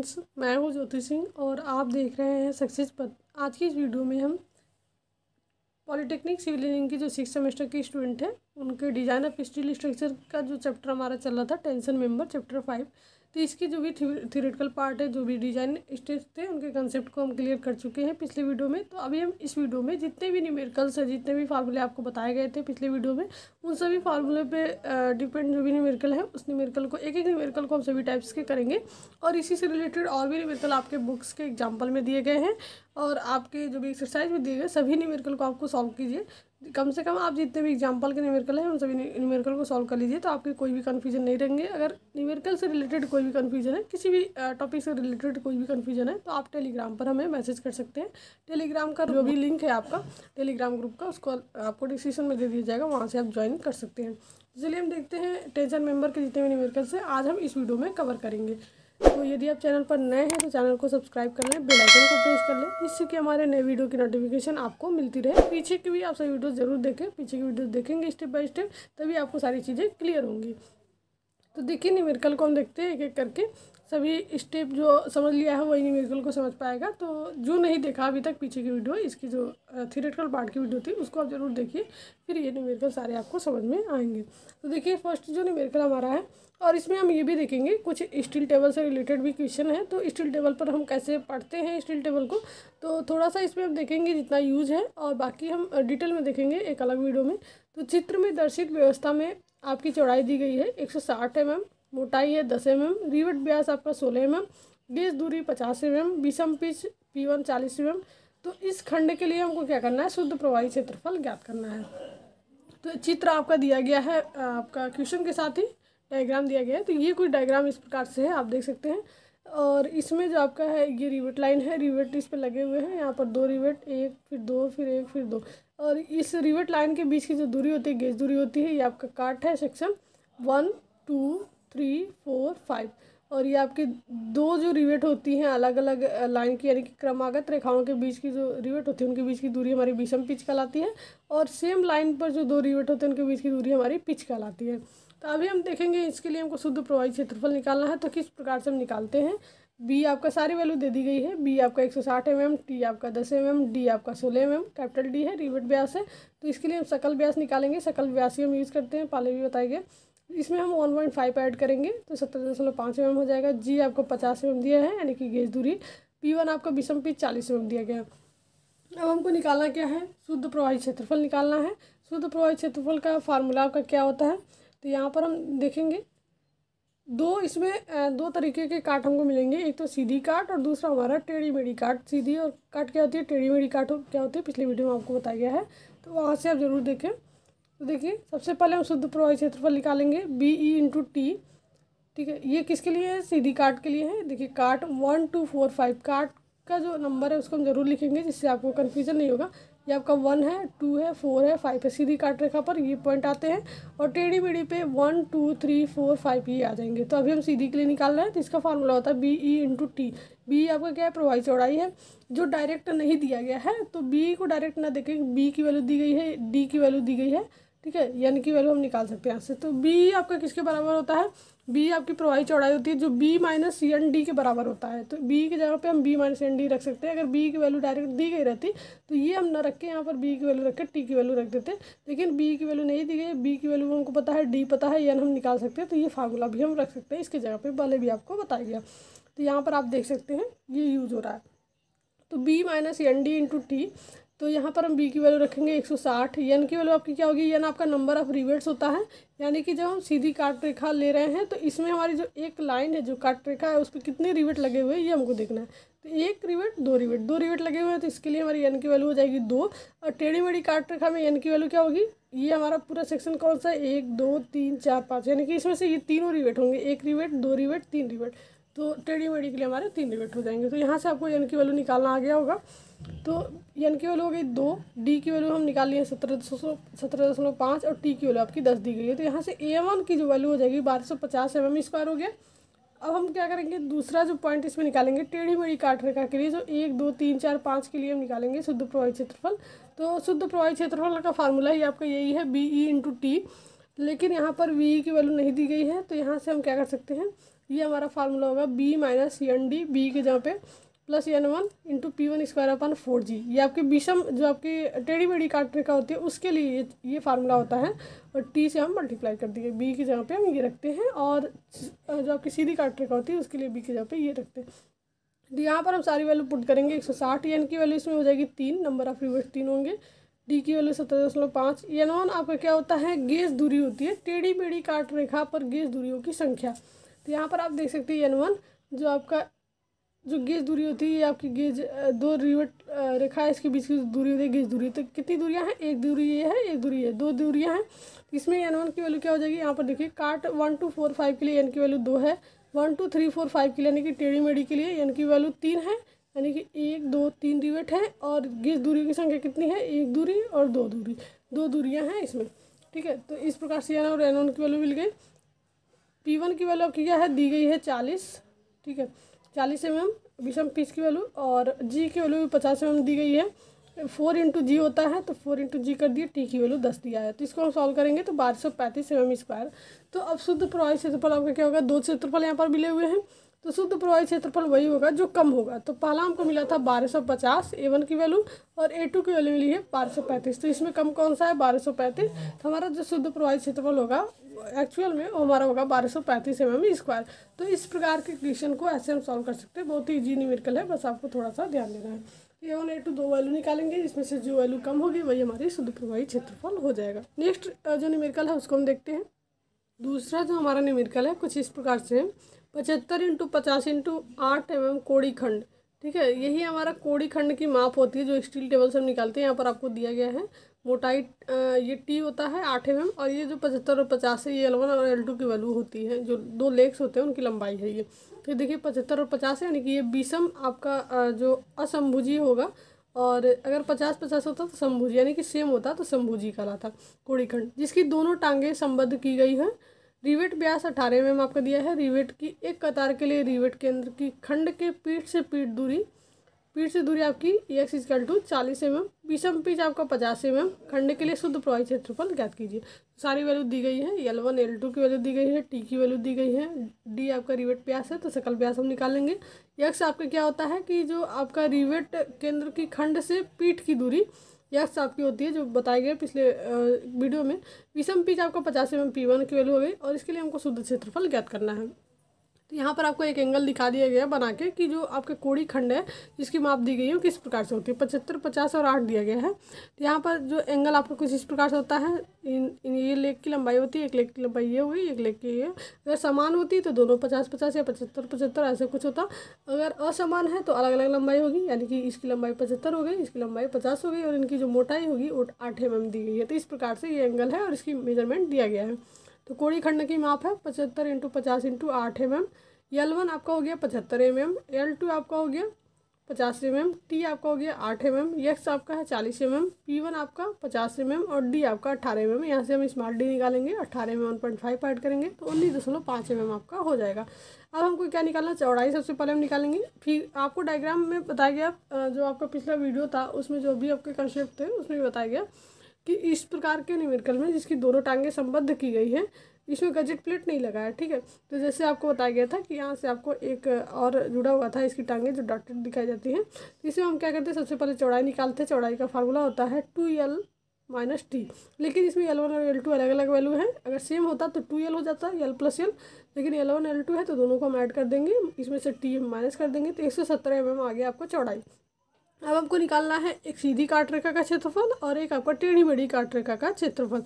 Friends मैं हूँ ज्योति सिंह और आप देख रहे हैं सक्सेस पद आज की इस वीडियो में हम पॉलिटेक्निक सिविल इंजीनियरिंग के जो सिक्स सेमेस्टर के स्टूडेंट हैं उनके डिज़ाइन ऑफ स्टील स्ट्रक्चर का जो चैप्टर हमारा चल रहा था टेंशन मेंबर चैप्टर फाइव तो इसकी जो भी थियोरेटिकल पार्ट है जो भी डिजाइन स्टेज थे उनके कंसेप्ट को हम क्लियर कर चुके हैं पिछले वीडियो में तो अभी हम इस वीडियो में जितने भी न्यूमेरिकल्स हैं जितने भी फार्मूले आपको बताए गए थे पिछले वीडियो में उन सभी फार्मूले पे डिपेंड जो भी न्यूमेरिकल है उस न्यूमेरिकल को एक एक न्यूमेरिकल को हम सभी टाइप्स के करेंगे और इसी से रिलेटेड और भी न्यूमेरिकल आपके बुक्स के एग्जाम्पल में दिए गए हैं और आपके जो भी एक्सरसाइज में दिए गए सभी न्यूमेरिकल को आपको सॉल्व कीजिए कम से कम आप जितने भी एग्जाम्पल के न्यूमेरिकल हैं उन सभी न्यूमेरिकल को सॉल्व कर लीजिए तो आपके कोई भी कन्फ्यूजन नहीं रहेंगे अगर न्यूमेरिकल से रिलेटेड कोई भी कन्फ्यूजन है किसी भी टॉपिक से रिलेटेड कोई भी कन्फ्यूजन है तो आप टेलीग्राम पर हमें मैसेज कर सकते हैं टेलीग्राम का जो भी लिंक है आपका टेलीग्राम ग्रुप का उसको आपको डिस्क्रिप्शन में दे दिया जाएगा वहाँ से आप ज्वाइन कर सकते हैं इसलिए हम देखते हैं टेंशन मेंबर के जितने भी न्यूमेरिकल्स हैं आज हम इस वीडियो में कवर करेंगे तो यदि आप चैनल पर नए हैं तो चैनल को सब्सक्राइब कर लें बेल आइकन को प्रेस कर लें इससे कि हमारे नए वीडियो की नोटिफिकेशन आपको मिलती रहे पीछे की भी आप सभी वीडियो ज़रूर देखें पीछे की वीडियो देखेंगे स्टेप बाय स्टेप तभी आपको सारी चीज़ें क्लियर होंगी तो देखिए न्यूमेरिकल को हम देखते हैं एक एक करके सभी स्टेप जो समझ लिया है वही न्यूमेरिकल को समझ पाएगा तो जो नहीं देखा अभी तक पीछे की वीडियो इसकी जो थिरेटिकल पार्ट की वीडियो थी उसको आप ज़रूर देखिए फिर ये न्यूमेरिकल सारे आपको समझ में आएंगे तो देखिए फर्स्ट जो न्यूमेरिकल हमारा है और इसमें हम ये भी देखेंगे कुछ स्टील टेबल से रिलेटेड भी क्वेश्चन है तो स्टील टेबल पर हम कैसे पढ़ते हैं स्टील टेबल को तो थोड़ा सा इसमें हम देखेंगे जितना यूज है और बाकी हम डिटेल में देखेंगे एक अलग वीडियो में तो चित्र में दर्शित व्यवस्था में आपकी चौड़ाई दी गई है एक सौ साठ एम mm, एम मोटाई है दस एम mm, एम रिवट ब्यास आपका सोलह एम mm, एम दूरी पचास एम एम विषम पिच पी वन चालीस एम एम तो इस खंड के लिए हमको क्या करना है शुद्ध प्रवाही क्षेत्रफल ज्ञात करना है तो चित्र आपका दिया गया है आपका क्वेश्चन के साथ ही डायग्राम दिया गया है तो ये कुछ डायग्राम इस प्रकार से है आप देख सकते हैं और इसमें जो आपका है ये रिवेट लाइन है रिवेट इस पर लगे हुए हैं यहाँ पर दो रिवेट एक फिर दो फिर एक फिर दो और इस रिवेट लाइन के बीच की जो दूरी होती है गेज दूरी होती है ये आपका काट है section one two three four five और ये आपकी दो जो रिवेट होती हैं अलग अलग लाइन की यानी कि क्रमागत रेखाओं के बीच की जो रिवेट होती है उनके बीच की दूरी हमारी विषम पिच कहलाती है और सेम लाइन पर जो दो रिवेट होते हैं उनके बीच की दूरी हमारी पिच कहलाती है तो अभी हम देखेंगे इसके लिए हमको शुद्ध प्रभावी क्षेत्रफल निकालना है तो किस प्रकार से हम निकालते हैं बी आपका सारी वैल्यू दे दी गई है बी आपका एक सौ साठ एम एम टी आपका दस एम एम डी आपका सोलह एम एम कैपिटल डी है रिवट ब्यास है तो इसके लिए हम सकल ब्यास निकालेंगे सकल ब्यास ही हम यूज़ करते हैं पहले भी गए इसमें हम वन पॉइंट फाइव ऐड करेंगे तो सत्तर दशमलव पाँच एम mm एम हो जाएगा जी आपको पचास एम mm दिया है यानी कि गेज दूरी पी वन आपको बीसम पी चालीस एम mm दिया गया अब हमको निकालना क्या है शुद्ध प्रवाही क्षेत्रफल निकालना है शुद्ध प्रवाही क्षेत्रफल का फार्मूला आपका क्या होता है तो यहाँ पर हम देखेंगे दो इसमें दो तरीके के काट हमको मिलेंगे एक तो सीधी काट और दूसरा हमारा टेढ़ी मेढ़ी काट सीधी और काट क्या होती है टेढ़ी मेढ़ी काट क्या होती है पिछली वीडियो में आपको बताया गया है तो वहाँ से आप ज़रूर देखें तो देखिए सबसे पहले हम शुद्ध प्रवाही क्षेत्रफल निकालेंगे बी ई इंटू टी ठीक है ये किसके लिए है सीधी काट के लिए है देखिए काट वन टू फोर फाइव काट का जो नंबर है उसको हम ज़रूर लिखेंगे जिससे आपको कन्फ्यूज़न नहीं होगा ये आपका वन है टू है फोर है फाइव है सीधी काट रेखा पर ये पॉइंट आते हैं और टेढ़ी मेढ़ी पे one two three four five ये आ जाएंगे तो अभी हम सीधी के लिए निकाल रहे हैं तो इसका फार्मूला होता है B E into T B आपका क्या है प्रवाही चौड़ाई है जो डायरेक्ट नहीं दिया गया है तो बी को डायरेक्ट ना देखें बी की वैल्यू दी गई है डी की वैल्यू दी गई है ठीक है यानी की वैल्यू हम निकाल सकते हैं यहाँ से तो बी आपका किसके बराबर होता है बी आपकी प्रवाही चौड़ाई होती है जो B minus C N D के बराबर होता है तो बी की जगह पे हम बी माइनस एन डी रख सकते हैं अगर बी की वैल्यू डायरेक्ट दी गई रहती तो ये हम ना रख के यहाँ पर बी की वैल्यू रख के टी की वैल्यू रख देते लेकिन बी की वैल्यू नहीं दी गई बी की वैल्यू हमको पता है डी पता है एन हम निकाल सकते हैं तो ये फार्मूला भी हम रख सकते हैं इसकी जगह पर पहले भी आपको बताया गया तो यहाँ पर आप देख सकते हैं ये यूज हो रहा है तो B minus N D into T तो यहाँ पर हम बी की वैल्यू रखेंगे 160 यन की वैल्यू आपकी क्या होगी यन आपका नंबर ऑफ़ रिवेट्स होता है यानी कि जब हम सीधी काट रेखा ले रहे हैं तो इसमें हमारी जो एक लाइन है जो काट रेखा है उस पर कितने रिवेट लगे हुए हैं ये हमको देखना है तो एक रिवेट दो रिवेट दो रिवेट लगे हुए हैं तो इसके लिए हमारी यन की वैल्यू हो जाएगी दो और टेढ़ी मेढ़ी काट रेखा में यन की वैल्यू क्या होगी ये हमारा पूरा सेक्शन कौन सा है एक दो तीन चार पाँच यानी कि इसमें से ये तीनों रिवेट होंगे एक रिवेट दो रिवेट तीन रिवेट तो टेढ़ी मेढ़ी के लिए हमारे तीन रिवेट हो जाएंगे तो यहाँ से आपको यन की वैल्यू निकालना आ गया होगा तो एन की वैल्यू हो गई दो डी की वैल्यू हम निकाल लिए सत्रह सत्रह दशमलव पाँच और टी की वैल्यू आपकी दस दी गई है तो यहाँ से ए वन की जो वैल्यू हो जाएगी बारह सौ पचास एम एम स्क्वायर हो गया अब हम क्या करेंगे दूसरा जो पॉइंट इसमें निकालेंगे टेढ़ी मेढ़ी काट रेखा के लिए जो एक दो तीन चार पाँच के लिए हम निकालेंगे शुद्ध प्रवाही क्षेत्रफल तो शुद्ध प्रवाही क्षेत्रफल का फार्मूला ही आपका यही है बी ई इंटू टी लेकिन यहाँ पर वी की वैल्यू नहीं दी गई है तो यहाँ से हम क्या कर सकते हैं ये हमारा फार्मूला होगा B minus N D B के जहाँ पे plus N one into P one square upon four G ये आपके विषम जो आपकी टेढ़ी मेढ़ी काट रेखा होती है उसके लिए ये ये फार्मूला होता है और टी से हम मल्टीप्लाई कर दिए बी की जगह पे हम ये रखते हैं और जो आपकी सीधी काट रेखा होती है उसके लिए बी की जगह पे ये रखते हैं तो यहाँ पर हम सारी वैल्यू पुट करेंगे एक सौ साठ एन की वैल्यू इसमें हो जाएगी तीन नंबर ऑफ यूनिट तीन होंगे डी की वैल्यू सत्रह दशमलव पाँच एन वन आपका क्या होता है गेज दूरी होती है टेढ़ी मेढ़ी काट रेखा पर गेज दूरियों की संख्या तो यहाँ पर आप देख सकते हैं एन वन जो आपका जो गेज दूरी होती है आपकी गेज दो रिवट रेखा है इसके बीच की दूरी होती है गेज दूरी तो कितनी दूरियां हैं एक दूरी ये है एक दूरी ये दो दूरियां हैं इसमें एन वन की वैल्यू क्या हो जाएगी यहाँ पर देखिए काट वन टू फोर फाइव के लिए एन की वैल्यू दो है one two three four five के लिए यानी कि टेढ़ी मेढ़ी के लिए एन की वैल्यू तीन है यानी कि एक दो तीन रिवेट है और गेज दूरी की संख्या कितनी है एक दूरी और दो दूरी दो दूरियाँ हैं इसमें ठीक है तो इस प्रकार से एन और एन वन की वैल्यू मिल गई पी वन की वैल्यू आपकी क्या है दी गई है चालीस ठीक है चालीस एम एम विषम पीस की वैल्यू और जी की वैल्यू भी पचास एम दी गई है फोर इंटू जी होता है तो फोर इंटू जी कर दिए टी की वैल्यू दस दिया है तो इसको हम सॉल्व करेंगे तो बारह सौ पैंतीस एम एम स्क्वायर तो अब शुद्ध प्रवाही क्षेत्रफल आपका क्या होगा दो क्षेत्रफल यहाँ पर मिले हुए हैं तो शुद्ध प्रवाही क्षेत्रफल वही होगा जो कम होगा तो पहला हमको मिला था बारह सौ पचास ए वन की वैल्यू और ए टू की वैल्यू मिली है बारह सौ पैंतीस तो इसमें कम कौन सा है बारह सौ पैंतीस तो हमारा जो शुद्ध प्रवाही क्षेत्रफल होगा एक्चुअल में वो हमारा होगा बारह सौ पैंतीस एम एम स्क्वायर तो इस प्रकार के क्वेश्चन को ऐसे हम सॉल्व कर सकते हैं बहुत ही इजी निमिर्कल है बस आपको थोड़ा सा ध्यान देना है ए वन ए टू दो वैल्यू निकालेंगे इसमें से जो वैल्यू कम होगी वही हमारी शुद्ध प्रवाही क्षेत्रफल हो जाएगा नेक्स्ट जो निमिर्कल है उसको हम देखते हैं दूसरा जो हमारा निमिर्कल है कुछ इस प्रकार से है पचहत्तर इंटू पचास इंटू आठ एम एम कोड़ी खंड ठीक है यही हमारा कोड़ी खंड की माप होती है जो स्टील टेबल से हम निकालते हैं यहाँ पर आपको दिया गया है मोटाई ये टी होता है आठ एम और ये जो पचहत्तर और पचास है ये एल वन और एल टू की वैल्यू होती है जो दो लेग्स होते हैं उनकी लंबाई है ये तो देखिए पचहत्तर और पचास यानी कि ये बीसम आपका जो असंभुजी होगा और अगर पचास पचास होता तो संभुजी यानी कि सेम होता तो संभुजी कहलाता खंड जिसकी दोनों टांगें संबद्ध की गई हैं रिवेट ब्यास अठारह एम आपका दिया है रिवेट की एक कतार के लिए रिवेट केंद्र की खंड के पीठ से पीठ दूरी पीठ से दूरी आपकी ई एक्स इजकल टू चालीस एम एम बीसम पीच आपका पचास एम mm, एम खंड के लिए शुद्ध प्रवाही क्षेत्रफल ज्ञात कीजिए तो सारी वैल्यू दी गई है एल वन एल टू की वैल्यू दी गई है टी की वैल्यू दी गई है डी आपका रिवेट प्यास है तो सकल प्यास हम निकालेंगे यक्स आपका क्या होता है कि जो आपका रिवेट केंद्र की खंड से पीठ की दूरी यक्स आपकी होती है जो बताया गया पिछले वीडियो में विषम पीच आपका पचास एम एम पी वन की वैल्यू हो गई और इसके लिए हमको शुद्ध क्षेत्रफल ज्ञात करना है तो यहाँ पर आपको एक एंगल दिखा दिया गया बना के कि जो आपके कोड़ी खंड है जिसकी माप दी गई है किस प्रकार से होती है पचहत्तर पचास और आठ दिया गया है तो यहाँ पर जो एंगल आपको कुछ इस प्रकार से होता है इन, इन ये लेग की लंबाई होती है एक लेग की लंबाई ये हुई एक लेग की ये अगर समान होती तो दोनों पचास पचास या पचहत्तर पचहत्तर ऐसे कुछ होता अगर असमान है तो अलग अलग लंबाई होगी यानी कि इसकी लंबाई पचहत्तर हो गई इसकी लंबाई पचास हो गई और इनकी जो मोटाई होगी वो आठ एम दी गई है तो इस प्रकार से ये एंगल है और इसकी मेजरमेंट दिया गया है तो कोड़ी खंड की माप है पचहत्तर इंटू पचास इंटू आठ एम एम एल वन आपका हो गया पचहत्तर एम एम एल टू आपका हो गया पचास एम एम टी आपका हो गया आठ एम एम एक्स आपका है चालीस एम एम पी वन आपका पचास एम एम और डी आपका अट्ठारह एम एम यहाँ से हम स्मार्ट डी निकालेंगे अट्ठारह M M one point five add करेंगे तो उन्नीस दशमलव पाँच एम एम आपका हो जाएगा अब हमको क्या निकालना चौड़ाई सबसे पहले हम निकालेंगे फिर आपको डायग्राम में बताया गया जो आपका पिछला वीडियो था उसमें जो भी आपके कंसेप्ट थे उसमें भी बताया गया कि इस प्रकार के निमिरकल में जिसकी दोनों टांगें संबद्ध की गई हैं इसमें गजेट प्लेट नहीं लगा है ठीक है तो जैसे आपको बताया गया था कि यहाँ से आपको एक और जुड़ा हुआ था इसकी टांगें जो डॉटेड दिखाई जाती हैं इसमें हम क्या करते हैं सबसे पहले चौड़ाई निकालते हैं चौड़ाई का फार्मूला होता है टू एल माइनस टी लेकिन इसमें एल वन और एल टू अलग अलग वैल्यू है अगर सेम होता तो टू एल हो जाता एल प्लस एल लेकिन एल वन एल टू है तो दोनों को हम ऐड कर देंगे इसमें से टी माइनस कर देंगे तो एक सौ सत्रह एम एम आ गया आपको चौड़ाई अब हमको निकालना है एक सीधी काट रेखा का क्षेत्रफल और एक आपका टेढ़ी मेढ़ी काट रेखा का क्षेत्रफल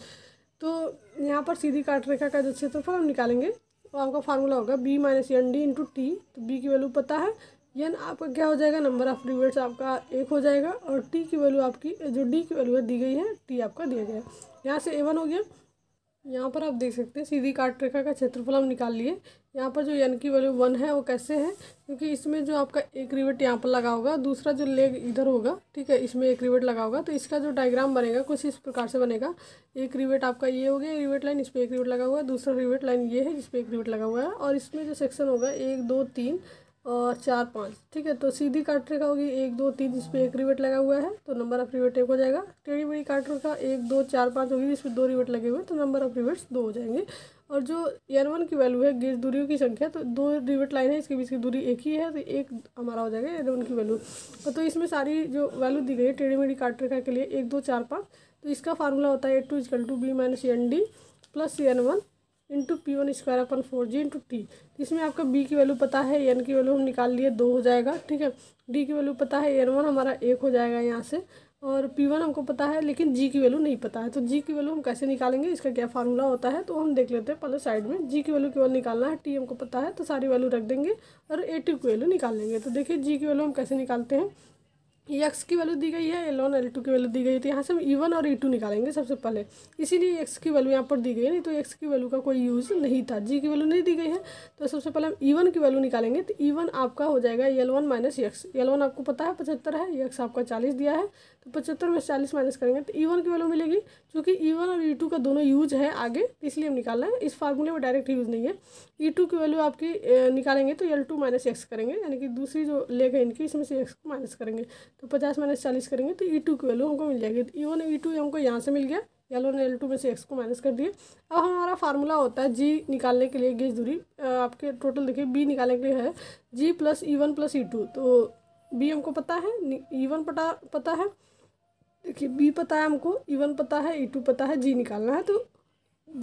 तो यहाँ पर सीधी काट रेखा का जो क्षेत्रफल हम निकालेंगे वो आपका फार्मूला होगा B minus N D into T तो बी की वैल्यू पता है एन आपका क्या हो जाएगा नंबर ऑफ रिवर्ट्स आपका एक हो जाएगा और टी की वैल्यू आपकी जो डी की वैल्यू है दी गई है टी आपका दिया गया है यहाँ से ए वन हो गया यहाँ पर आप देख सकते हैं सीधी काट रेखा का क्षेत्रफल हम निकाल लिए यहाँ पर जो यन की वैल्यू वन है वो कैसे है क्योंकि इसमें जो आपका एक रिवेट यहाँ पर लगा होगा दूसरा जो लेग इधर होगा ठीक है इसमें एक रिवेट लगा होगा तो इसका जो डायग्राम बनेगा कुछ इस प्रकार से बनेगा एक रिवेट आपका ये हो गया रिवेट लाइन इस पर एक रिवेट लगा हुआ है दूसरा रिवेट लाइन ये है जिसपे एक रिवेट लगा हुआ है और इसमें जो सेक्शन होगा एक दो तीन और चार पाँच ठीक है तो सीधी काट रेखा होगी एक दो तीन जिसपे एक रिवेट लगा हुआ है तो नंबर ऑफ रिवेट एक हो जाएगा टेढ़ी मेढ़ी काट रेखा एक दो चार पाँच होगी जिसपे दो रिवेट लगे हुए तो नंबर ऑफ रिवेट्स दो हो जाएंगे और जो एन वन की वैल्यू है गेज दूरियों की संख्या तो दो रिवेट लाइन है इसके बीच की दूरी एक ही है तो एक हमारा हो जाएगा एन वन की वैल्यू तो इसमें सारी जो वैल्यू दी गई है टेढ़ी मेढ़ी काट रेखा के लिए एक दो चार पाँच तो इसका फार्मूला होता है A two equal to B minus N D plus C N one into P one square upon four G into T इसमें आपका बी की वैल्यू पता है एन की वैल्यू हम निकाल लिए दो हो जाएगा ठीक है डी की वैल्यू पता है एन वन हमारा एक हो जाएगा यहाँ से और पी वन हमको पता है लेकिन जी की वैल्यू नहीं पता है तो जी की वैल्यू हम कैसे निकालेंगे इसका क्या फार्मूला होता है तो हम देख लेते हैं पहले साइड में जी की वैल्यू केवल निकालना है टी हमको पता है तो सारी वैल्यू रख देंगे और ए टी की वैल्यू निकाल लेंगे तो देखिए जी की वैल्यू हम कैसे निकालते हैं एक्स की वैल्यू दी गई है एल वन एल टू की वैल्यू दी गई है तो यहाँ से हम ई e वन और ई e टू निकालेंगे सबसे पहले इसीलिए एक्स की वैल्यू यहाँ पर दी गई है नहीं तो एक्स की वैल्यू का कोई यूज़ नहीं था जी की वैल्यू नहीं दी गई है तो सबसे पहले हम ई e वन की वैल्यू निकालेंगे तो ई वन आपका हो जाएगा L one minus X L one आपको पता है पचहत्तर है एक्स आपका चालीस दिया है तो पचहत्तर में चालीस माइनस करेंगे तो ई e वन की वैल्यू मिलेगी क्योंकि ई वन और ई e टू का दोनों यूज है आगे तो इसलिए हम निकाल रहे हैं इस फार्मूले में डायरेक्ट यूज़ नहीं है ई e टू की वैल्यू आपकी निकालेंगे तो एल टू माइनस एक्स करेंगे यानी कि दूसरी जो लेग है इनकी इसमें से एक्स को माइनस करेंगे तो पचास माइनस चालीस करेंगे तो ई टू की वैल्यू हमको मिल जाएगी तो ई वन ई टू हमको यहाँ से मिल गया एल वन एल टू में से एक्स को माइनस कर दिए अब हमारा फार्मूला होता है जी निकालने के लिए गेज दूरी आपके टोटल देखिए बी निकालने के लिए है G plus E one plus E two तो बी हमको पता है ई वन पता पता है देखिए बी पता है हमको ई e वन पता है ई e टू पता है जी निकालना है तो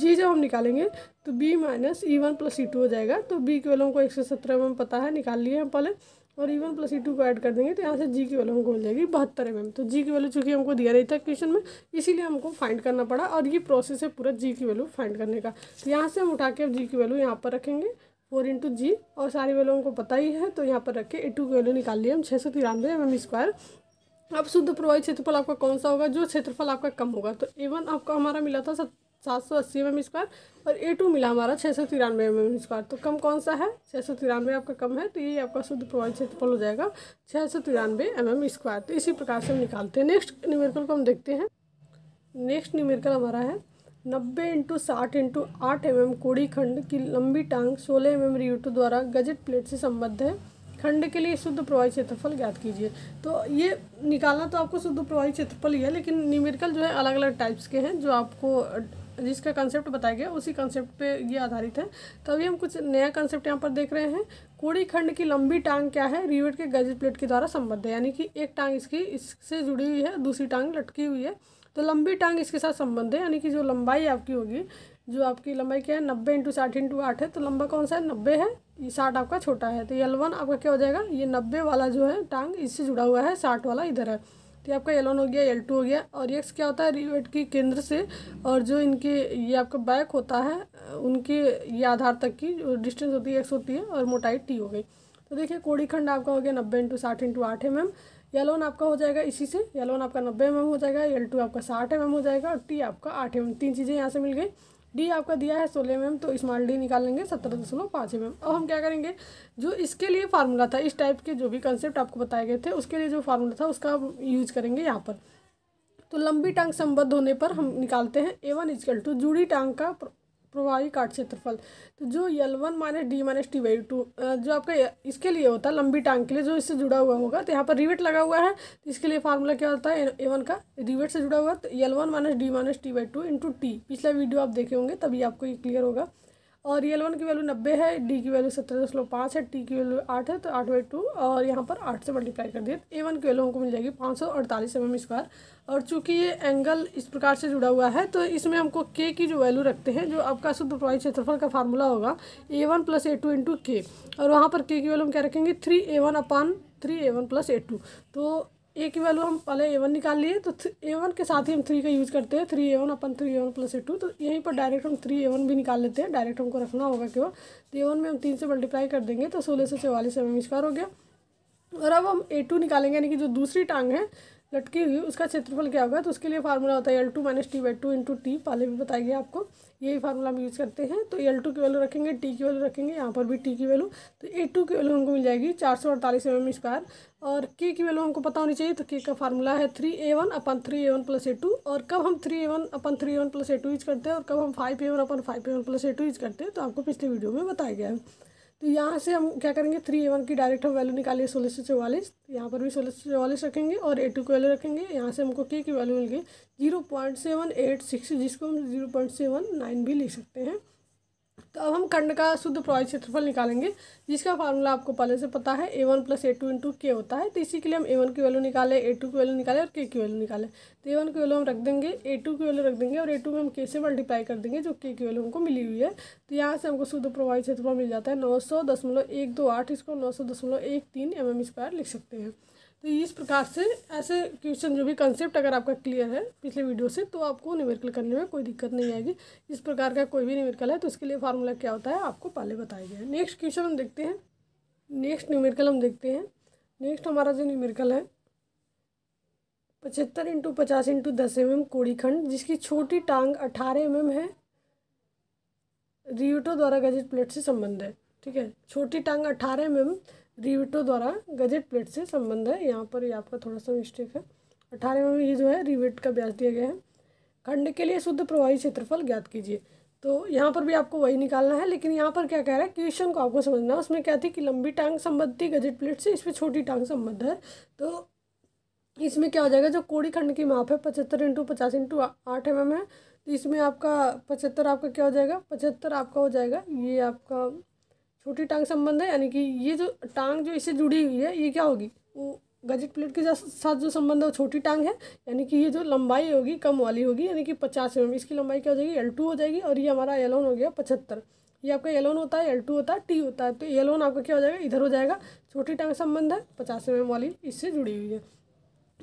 जी जब हम निकालेंगे तो B minus E one plus E two हो जाएगा तो बी की वालों को एक सौ सत्रह एम पता है निकाल लिए हम पहले और E one plus E two को ऐड कर देंगे तो यहाँ से जी की वैल्यू हमको मिल जाएगी बहत्तर एम तो जी की वैल्यू चूँकि हमको दिया नहीं था क्वेश्चन में इसीलिए हमको फाइंड करना पड़ा और ये प्रोसेस है पूरा जी की वैल्यू फाइंड करने का तो यहाँ से हम उठा के अब जी की वैल्यू यहाँ पर रखेंगे फोर इंटू जी और सारी वैल्यू हमको पता ही है तो यहाँ पर रख के ए टू की वैल्यू निकाल लिए हम छः सौ तिरानवे एम एम स्क्वायर अब शुद्ध प्रवाही क्षेत्रफल आपका कौन सा होगा जो क्षेत्रफल आपका कम होगा तो ए वन आपका हमारा मिला था सात सौ अस्सी एम एम स्क्वायर और ए टू मिला हमारा छः सौ तिरानवे एम एम स्क्वायर तो कम कौन सा है छः सौ तिरानवे आपका कम है तो ये आपका शुद्ध प्रवाही क्षेत्रफल हो जाएगा छः सौ तिरानवे एम एम स्क्वायर तो इसी प्रकार से हम निकालते हैं नेक्स्ट न्यूमेरिकल को हम देखते हैं नेक्स्ट न्यूमेरिकल हमारा है नब्बे इंटू साठ इंटू आठ एम mm एम कोड़ी खंड की लंबी टांग सोलह एम एम रियूटो द्वारा गजट प्लेट से संबद्ध है खंड के लिए शुद्ध प्रवाही क्षेत्रफल ज्ञात कीजिए तो ये निकालना तो आपको शुद्ध प्रवाही क्षेत्रफल ही है लेकिन न्यूमेरिकल जो है अलग अलग टाइप्स के हैं जो आपको जिसका कंसेप्ट बताया गया उसी कंसेप्ट पे ये आधारित है तो अभी हम कुछ नया कंसेप्ट यहाँ पर देख रहे हैं कोड़ी खंड की लंबी टांग क्या है रिवेट के गज प्लेट के द्वारा संबद्ध है यानी कि एक टांग इसकी इससे जुड़ी हुई है दूसरी टांग लटकी हुई है तो लंबी टांग इसके साथ संबंध है यानी कि जो लंबाई आपकी होगी जो आपकी लंबाई क्या है नब्बे इंटू साठ इंटू आठ है तो लंबा कौन सा है नब्बे है ये साठ आपका छोटा है तो एल वन आपका क्या हो जाएगा ये नब्बे वाला जो है टांग इससे जुड़ा हुआ है साठ वाला इधर है तो आपका एल वन हो गया एल टू हो गया और एक्स क्या होता है रिवेट के केंद्र से और जो इनके ये आपका बैक होता है उनके ये आधार तक की जो डिस्टेंस होती है एक्स होती है और मोटाई टी हो गई तो देखिए कोड़ी खंड आपका हो गया नब्बे इंटू साठ इंटू आठ एम एम येलोन आपका हो जाएगा इसी से येलोन आपका नब्बे एम हो जाएगा एल टू आपका साठ एम हो जाएगा और टी आपका आठ एम तीन चीज़ें यहाँ से मिल गई डी आपका दिया है सोलह एम तो स्मॉल डी निकाल लेंगे सत्रह दशमलव पाँच एम अब हम क्या करेंगे जो इसके लिए फार्मूला था इस टाइप के जो भी कंसेप्ट आपको बताए गए थे उसके लिए जो फार्मूला था उसका हम यूज करेंगे यहाँ पर तो लंबी टांग संबद्ध होने पर हम निकालते हैं ए वन इजकल टू जूड़ी टांग का प्रभावी काट क्षेत्रफल तो जो L one minus D minus T by two जो आपका इसके लिए होता है लंबी टांग के लिए जो इससे जुड़ा हुआ होगा तो यहाँ पर रिवेट लगा हुआ है तो इसके लिए फार्मूला क्या होता है ए वन का रिवेट से जुड़ा हुआ तो L one minus D minus T by two into T पिछला वीडियो आप देखे होंगे तभी आपको ये क्लियर होगा और रियल वन की वैल्यू नब्बे है डी की वैल्यू सत्रह दशमलव पाँच है टी की वैल्यू आठ है तो आठ बाई टू और यहाँ पर आठ से मल्टीप्लाई कर दिए तो ए वन की वैल्यू हमको मिल जाएगी पाँच सौ अड़तालीस एम एम स्क्वायर और चूंकि ये एंगल इस प्रकार से जुड़ा हुआ है तो इसमें हमको के की जो वैल्यू रखते हैं जो आपका शुद्ध प्रभावी क्षेत्रफल का फार्मूला होगा A one plus A two into K और वहाँ पर के की वैल्यू हम क्या रखेंगे three A one upon three A one plus A two तो ए की वैल्यू हम पहले ए वन निकाल लिए तो ए वन के साथ ही हम थ्री का यूज़ करते हैं three A one upon three A one plus A two तो यहीं पर डायरेक्ट हम थ्री ए वन भी निकाल लेते हैं डायरेक्ट हमको रखना होगा केवल तो ए वन में हम तीन से मल्टीप्लाई कर देंगे तो सोलह से चौवालीस एम एम स्क्वायर हो गया और अब हम ए टू निकालेंगे यानी कि जो दूसरी टांग है लटकी हुई उसका क्षेत्रफल क्या होगा तो उसके लिए फार्मूला होता है L two minus T by two into T पहले भी बताया गया आपको यही फार्मूला हम यूज़ करते हैं तो एल टू की वैल्यू रखेंगे टी की वैल्यू रखेंगे यहाँ पर भी टी की वैल्यू तो ए टू की वैल्यू हमको मिल जाएगी चार सौ अड़तालीस एम एम स्क्वायर और के की वैल्यू हमको पता होनी चाहिए तो के का फार्मूला है three A one upon three A one plus A two और कब हम three A one upon three A one plus A two use करते हैं और कब हम five A one upon five A one plus A two use करते हैं तो आपको पिछले वीडियो में बताया गया है तो यहाँ से हम क्या करेंगे थ्री ए वन की डायरेक्ट हम वैल्यू निकालिए सोलह सौ चौवालीस तो यहाँ पर भी सोलह सौ चौवालीस रखेंगे और ए टू की वैल्यू रखेंगे यहाँ से हमको के की वैल्यू मिल गई zero point seven eight six जिसको हम जीरो पॉइंट सेवन नाइन भी लिख सकते हैं तो अब हम खंड का शुद्ध प्रवाही क्षेत्रफल निकालेंगे जिसका फार्मूला आपको पहले से पता है A one plus A two into K होता है तो इसी के लिए हम ए वन की वैल्यू निकालें ए टू की वैल्यू निकालें और के की वैल्यू निकालें तो ए वन की वैल्यू हम रख देंगे ए टू की वैल्यू रख देंगे और ए टू में हम के से मल्टीप्लाई कर देंगे जो के की वैल्यू हमको मिली हुई है तो यहाँ से हमको शुद्ध प्रवाहित क्षेत्रफल मिल जाता है नौ सौ दशमलव एक दो आठ इसको नौ सौ दशमलव एक तीन एम एम स्क्वायर लिख सकते हैं तो इस प्रकार से ऐसे क्वेश्चन जो भी कंसेप्ट अगर आपका क्लियर है पिछले वीडियो से तो आपको न्यूमेरिकल करने में कोई दिक्कत नहीं आएगी इस प्रकार का कोई भी निवेरकल है तो इसके लिए फार्मूला क्या होता है आपको पहले बताया गया है नेक्स्ट क्वेश्चन हम देखते हैं नेक्स्ट न्यूमेरिकल हम देखते हैं नेक्स्ट हमारा जो न्यूमेरिकल है पचहत्तर इंटू पचास इंटू दस एम एम कोड़ीखंड जिसकी छोटी टांग अठारह एम एम है रियोटो द्वारा गजेट प्लेट से संबंध है ठीक है छोटी टांग अठारह एम एम रिविटो द्वारा गजेट प्लेट से संबंध है यहाँ पर ये आपका थोड़ा सा मिस्टेक है अठारहवें में ये जो है रिविट का ब्याज दिया गया है खंड के लिए शुद्ध प्रवाही क्षेत्रफल ज्ञात कीजिए तो यहाँ पर भी आपको वही निकालना है लेकिन यहाँ पर क्या कह रहा है क्वेश्चन को आपको समझना है उसमें क्या थी कि लंबी टांग संबद्ध थी गजेट प्लेट से इसमें छोटी टांग संबद्ध है तो इसमें क्या हो जाएगा जो कोड़ी खंड की माप है पचहत्तर इंटू पचास इंटू आठ एम mm एम है तो इसमें आपका पचहत्तर आपका क्या हो जाएगा पचहत्तर आपका हो जाएगा ये आपका छोटी टांग संबंध है यानी कि ये जो टांग जो इससे जुड़ी हुई है ये क्या होगी वो गजट प्लेट के साथ जो संबंध है वो छोटी टांग है यानी कि ये जो लंबाई होगी कम वाली होगी यानी कि पचास एम इसकी लंबाई क्या हो जाएगी एल हो जाएगी और ये हमारा एलोन हो गया पचहत्तर ये आपका एलोन होता है एल टू होता है टी होता है तो एलोन आपका क्या हो जाएगा इधर हो जाएगा छोटी टांग संबंध है पचास एम वाली इससे जुड़ी हुई है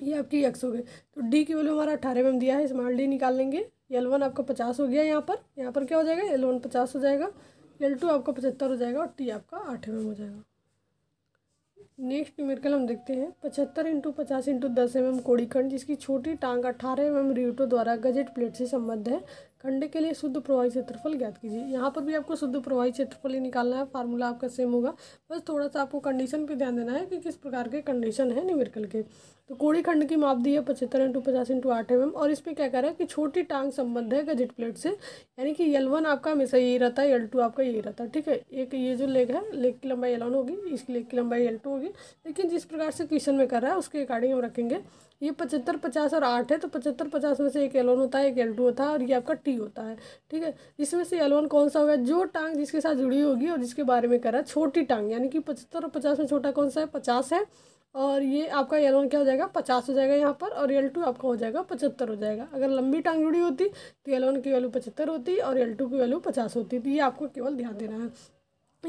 ये आपकी एक्स हो गई तो डी की वैल्यू हमारा अठारह एम दिया है स्मॉल डी निकाल लेंगे एल वन आपका पचास हो गया यहाँ पर यहाँ पर क्या हो जाएगा एल वन पचास हो जाएगा एल टू आपका पचहत्तर हो जाएगा और टी आपका आठ एम हो जाएगा नेक्स्ट न्यूमेरिकल हम देखते हैं पचहत्तर इंटू पचास इंटू दस एम एम कोड़ीखंड जिसकी छोटी टांग अठारह एम एम रिटो द्वारा गजेट प्लेट से संबद्ध है खंडे के लिए शुद्ध प्रवाही क्षेत्रफल ज्ञात कीजिए यहाँ पर भी आपको शुद्ध प्रवाही क्षेत्रफल ही निकालना है फार्मूला आपका सेम होगा बस थोड़ा सा आपको कंडीशन पे ध्यान देना है कि किस प्रकार के कंडीशन है निवर्कल के तो कोड़ी खंड की माप दी है पचहत्तर इंटू पचास इंटू आठ एम mm और इसमें क्या कह रहा है कि छोटी टांग संबंध है गजट प्लेट से यानी कि यल वन आपका हमेशा यही रहता है यल टू आपका यही रहता है ठीक है एक ये जो लेग है लेग की लंबाई एल वन होगी इसकी लेग की लंबाई एल टू होगी लेकिन जिस प्रकार से क्वेश्चन में कर रहा है उसके अकॉर्डिंग हम रखेंगे ये पचहत्तर पचास और आठ है तो पचहत्तर पचास में से एक एलोन होता है एक एल टू होता है और ये आपका टी होता है ठीक है इसमें से एलोन कौन सा होगा जो टांग जिसके साथ जुड़ी होगी और जिसके बारे में करा छोटी टांग यानी कि पचहत्तर और पचास में छोटा कौन सा है पचास है और ये आपका एल वन क्या हो जाएगा पचास हो जाएगा यहाँ पर और एल टू आपका हो जाएगा पचहत्तर हो जाएगा अगर लंबी टांग जुड़ी होती तो एल वन की वैल्यू पचहत्तर होती और एल टू की वैल्यू पचास होती तो ये आपको केवल ध्यान देना है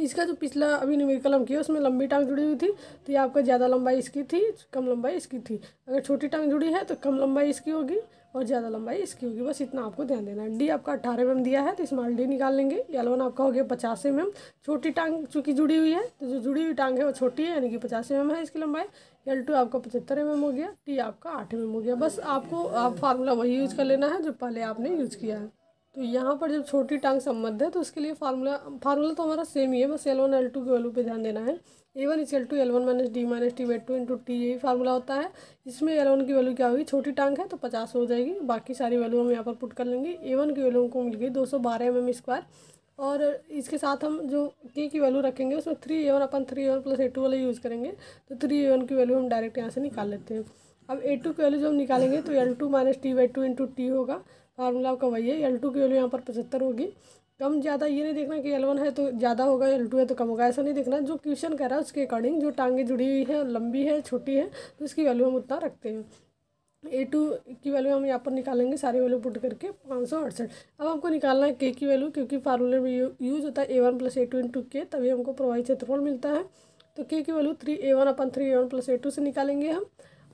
इसका जो पिछला अभी न्यूमेरिकल हम किया उसमें लंबी टांग जुड़ी हुई थी तो ये आपका ज़्यादा लंबाई इसकी थी कम लंबाई इसकी थी अगर छोटी टांग जुड़ी है तो कम लंबाई इसकी होगी और ज़्यादा लंबाई इसकी होगी बस इतना आपको ध्यान देना है डी आपका अट्ठारह एम mm दिया है तो इसमें डी निकाल लेंगे एल वन आपका हो गया पचास एम mm। छोटी टांग चूँकि जुड़ी हुई है तो जो जुड़ी हुई टांग है वो छोटी है यानी कि पचास एम mm है इसकी लंबाई एल टू आपका पचहत्तर एम हो गया टी आपका आठ एम हो गया बस आपको आप फार्मूला वही यूज़ कर लेना है जो पहले आपने यूज़ किया है तो यहाँ पर जब छोटी टांग संबद्ध है तो उसके लिए फार्मूला फार्मूला तो हमारा सेम ही है बस एल वन एल टू की वैल्यू पे ध्यान देना है A one equal to L one minus D minus T by two into T यही फार्मूला होता है इसमें एल वन की वैल्यू क्या होगी छोटी टांग है तो पचास हो जाएगी बाकी सारी वैल्यू हम यहाँ पर पुट कर लेंगे ए वन की वैल्यू हमको मिल गई दो सौ बारह एम एम स्क्वायर और इसके साथ हम जो के की वैल्यू रखेंगे उसमें three A one upon three A one plus A two वाला यूज़ करेंगे तो थ्री ए वन की वैल्यू हम डायरेक्ट यहाँ से निकाल लेते हैं अब ए टू की वैल्यू जब निकालेंगे तो L two minus T by two into T होगा फार्मूला आपका वही है एल टू की वैल्यू यहाँ पर पचहत्तर होगी कम ज़्यादा ये नहीं देखना कि एल वन है तो ज़्यादा होगा एल टू है तो कम होगा ऐसा नहीं देखना जो क्वेश्चन कह रहा है उसके अकॉर्डिंग जो टांगें जुड़ी हुई हैं लंबी है छोटी है तो उसकी वैल्यू हम उतना रखते हैं ए टू की वैल्यू हम यहाँ पर निकालेंगे सारी वैल्यू पुट करके पाँच सौ अड़सठ अब हमको निकालना है के की वैल्यू क्योंकि फार्मूले में यूज होता है A one plus A two into K तभी हमको प्रभावी क्षेत्रफल मिलता है तो के की value three A one upon three A one plus A two से निकालेंगे हम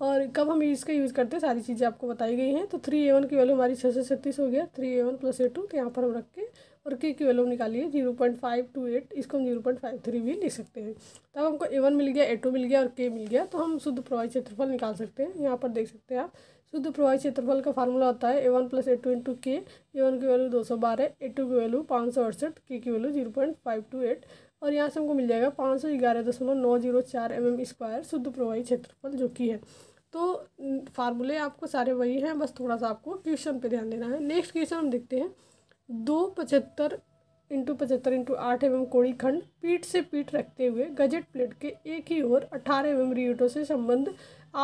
और कब हम इसका यूज़ करते हैं सारी चीज़ें आपको बताई गई हैं तो थ्री ए वन की वैल्यू हमारी छः सौ छत्तीस हो गया three A one plus A two तो यहाँ पर हम रख के और के की वैल्यू निकालिए zero point five two eight इसको हम जीरो पॉइंट फाइव थ्री भी लिख सकते हैं तब हमको ए वन मिल गया ए टू मिल गया और के मिल गया तो हम शुद्ध प्रवाही क्षेत्रफल निकाल सकते हैं यहाँ पर देख सकते हैं आप शुद्ध प्रवाही क्षेत्रफल का फार्मूला होता है A one plus A two into K A one की वैल्यू दो सौ बारह ए टू की वैल्यू पाँच सौ अड़सठ के की value zero point five two eight और यहाँ से हमको मिल जाएगा पाँच सौ ग्यारह दशमलव नौ जीरो चार एम एम स्क्वायर शुद्ध प्रवाही क्षेत्रफल जो कि है तो फार्मूले आपको सारे वही हैं बस थोड़ा सा आपको क्वेश्चन पे ध्यान देना है नेक्स्ट क्वेश्चन हम देखते हैं दो पचहत्तर इंटू पचहत्तर इंटू आठ एवं कोड़ी खंड पीठ से पीठ रखते हुए गजेट प्लेट के एक ही ओर अठारह एवं रियटों से संबंध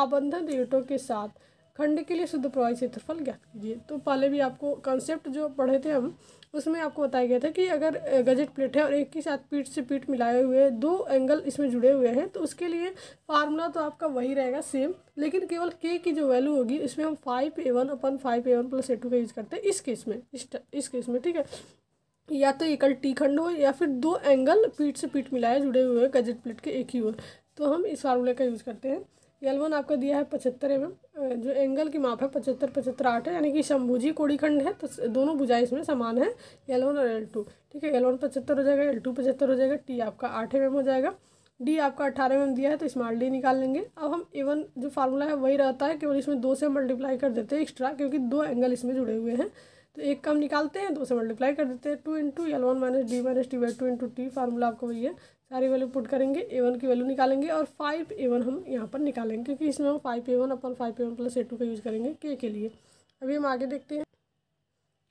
आबंधन रियटों के साथ खंड के लिए शुद्ध प्रवाही क्षेत्रफल ज्ञात कीजिए तो पहले भी आपको कॉन्सेप्ट जो पढ़े थे हम उसमें आपको बताया गया था कि अगर गजेट प्लेट है और एक ही साथ पीठ से पीठ मिलाए हुए दो एंगल इसमें जुड़े हुए हैं तो उसके लिए फार्मूला तो आपका वही रहेगा सेम लेकिन केवल के की जो वैल्यू होगी इसमें हम five A one upon five A one plus A two का यूज़ करते हैं इस केस में इस, इस केस में ठीक है या तो एकल टी खंड हो या फिर दो एंगल पीठ से पीठ मिलाए जुड़े हुए गजेट प्लेट के एक ही हो तो हम इस फार्मूले का यूज़ करते हैं यल वन आपका दिया है पचहत्तर एम जो एंगल की माप है पचहत्तर पचहत्तर आठ है यानी कि शंभुजी कोड़ीखंड है तो दोनों भुजाएं इसमें समान है यल वन और एल टू ठीक है एल वन पचहत्तर हो जाएगा एल टू पचहत्तर हो जाएगा टी आपका आठ एम हो जाएगा डी आपका अठारह एम दिया है तो इसमें डी निकाल लेंगे अब हम एवन जो फार्मूला है वही रहता है केवल इसमें दो से मल्टीप्लाई कर देते हैं एक्स्ट्रा क्योंकि दो एंगल इसमें जुड़े हुए हैं तो एक कम निकालते हैं दो से मल्टीप्लाई कर देते हैं two into L one minus D minus T by two into T formula आपको वही है सारी वैल्यू पुट करेंगे ए वन की वैल्यू निकालेंगे और फाइव ए वन हम यहाँ पर निकालेंगे क्योंकि इसमें हम five A one upon five A one plus A two का यूज़ करेंगे के के लिए अभी हम आगे देखते हैं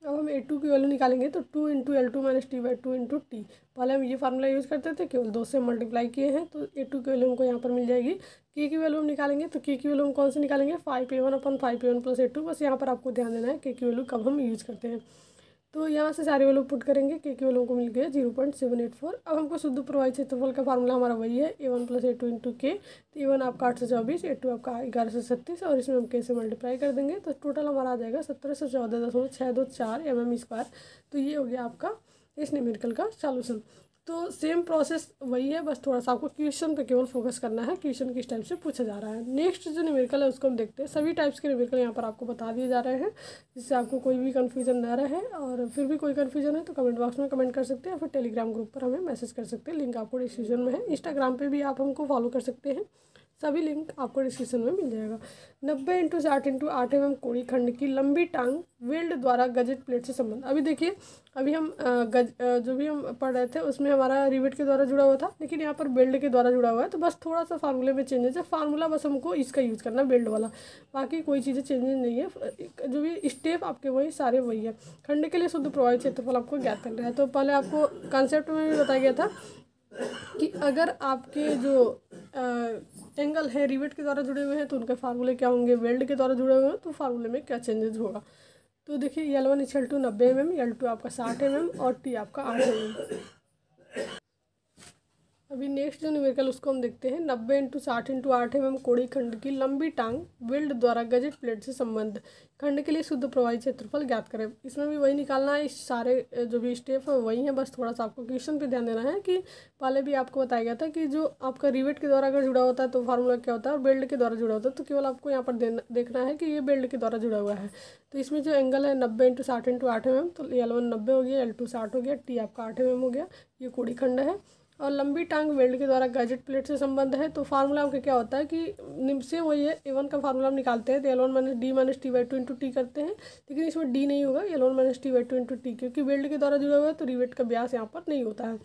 अब हम ए टू की वैल्यू निकालेंगे तो two into L two minus T by two into T पहले हम ये फार्मूला यूज़ करते थे केवल दो से मल्टीप्लाई किए हैं तो ए टू की वैल्यू हमको यहाँ पर मिल जाएगी के की वैल्यू हम निकालेंगे तो के की वैल्यू हम कौन से निकालेंगे five A one upon five A one plus A two बस यहाँ पर आपको ध्यान देना है के की वैल्यू कब हम यूज़ करते हैं तो यहाँ से सारे वैल्यू पुट करेंगे के के वैल्यू को मिल गया zero point seven eight four अब हमको शुद्ध प्रवाही क्षेत्रफल का फार्मूला हमारा वही है A one plus A two into के तो ए वन आपका आठ सौ चौबीस ए टू आपका ग्यारह सौ छत्तीस और इसमें हम के से मल्टीप्लाई कर देंगे तो टोटल हमारा आ जाएगा सत्रह सौ चौदह दशमलव छः दो चार एम एम स्क्वायर तो ये हो गया आपका इस न्यूमेरिकल का सॉल्यूशन तो सेम प्रोसेस वही है बस थोड़ा सा आपको क्वेश्चन पे केवल फोकस करना है क्वेश्चन किस टाइप से पूछा जा रहा है नेक्स्ट जो न्यूमेरिकल है उसको हम देखते हैं सभी टाइप्स के न्यूमेरिकल यहाँ पर आपको बता दिए जा रहे हैं जिससे आपको कोई भी कन्फ्यूजन ना रहे और फिर भी कोई कन्फ्यूजन है तो कमेंट बॉक्स में कमेंट कर सकते हैं या फिर टेलीग्राम ग्रुप पर हमें मैसेज कर सकते हैं लिंक आपको डिस्क्रिप्शन में है इंस्टाग्राम पर भी आप हमको फॉलो कर सकते हैं सभी लिंक आपको डिस्क्रिप्शन में मिल जाएगा नब्बे इंटू साठ इंटू आठ एम एम कोड़ी खंड की लंबी टांग वेल्ड द्वारा गजेट प्लेट से संबंध अभी देखिए अभी हम गज जो भी हम पढ़ रहे थे उसमें हमारा रिवेट के द्वारा जुड़ा हुआ था लेकिन यहाँ पर बेल्ड के द्वारा जुड़ा हुआ है तो बस थोड़ा सा फार्मूले में चेंजेस है फार्मूला बस हमको इसका यूज़ करना बेल्ड वाला बाकी कोई चीज़ें चेंजेज नहीं है जो भी स्टेप आपके वही सारे वही है खंड के लिए शुद्ध प्रभावित क्षेत्रफल आपको ज्ञात करना है तो पहले आपको कॉन्सेप्ट में भी बताया गया था कि अगर आपके जो आ, एंगल है रिवेट के द्वारा जुड़े हुए हैं तो उनके फार्मूले क्या होंगे वेल्ड के द्वारा जुड़े हुए हैं तो फार्मूले में क्या चेंजेस होगा तो देखिए यल वन इचल टू नब्बे एम एम एल टू आपका साठ एम एम और टी आपका आठ एम एम अभी नेक्स्ट जो न्यूमेरिकल उसको हम देखते हैं नब्बे इंटू साठ इंटू आठ एम एम कोड़ी खंड की लंबी टांग बिल्ड द्वारा गजेट प्लेट से संबंध खंड के लिए शुद्ध प्रभावी क्षेत्रफल ज्ञात करें इसमें भी वही निकालना है इस सारे जो भी स्टेप है वही है बस थोड़ा सा आपको क्वेश्चन पे ध्यान देना है कि पहले भी आपको बताया गया था कि जो आपका रिवेट के द्वारा अगर जुड़ा होता है तो फार्मूला क्या होता है और बेल्ट के द्वारा जुड़ा होता है तो केवल आपको यहाँ पर देखना है कि ये बेल्ट के द्वारा जुड़ा हुआ है तो इसमें जो एंगल है नब्बे इंटू साठ इंटू आठ एम तो एल वन नब्बे हो गया एल टू साठ हो गया टी आपका आठ एम हो गया ये कोड़ी खंड है और लंबी टांग वेल्ड के द्वारा गैजेट प्लेट से संबंध है तो फार्मूला उनका क्या होता है कि निम्न से वो ये ए वन का फार्मूला हम निकालते हैं तो L one minus D minus T by two into T करते हैं लेकिन इसमें डी नहीं होगा L one minus T by two into T क्योंकि वेल्ड के द्वारा जुड़ा हुआ है तो रिवेट का ब्यास यहाँ पर नहीं होता है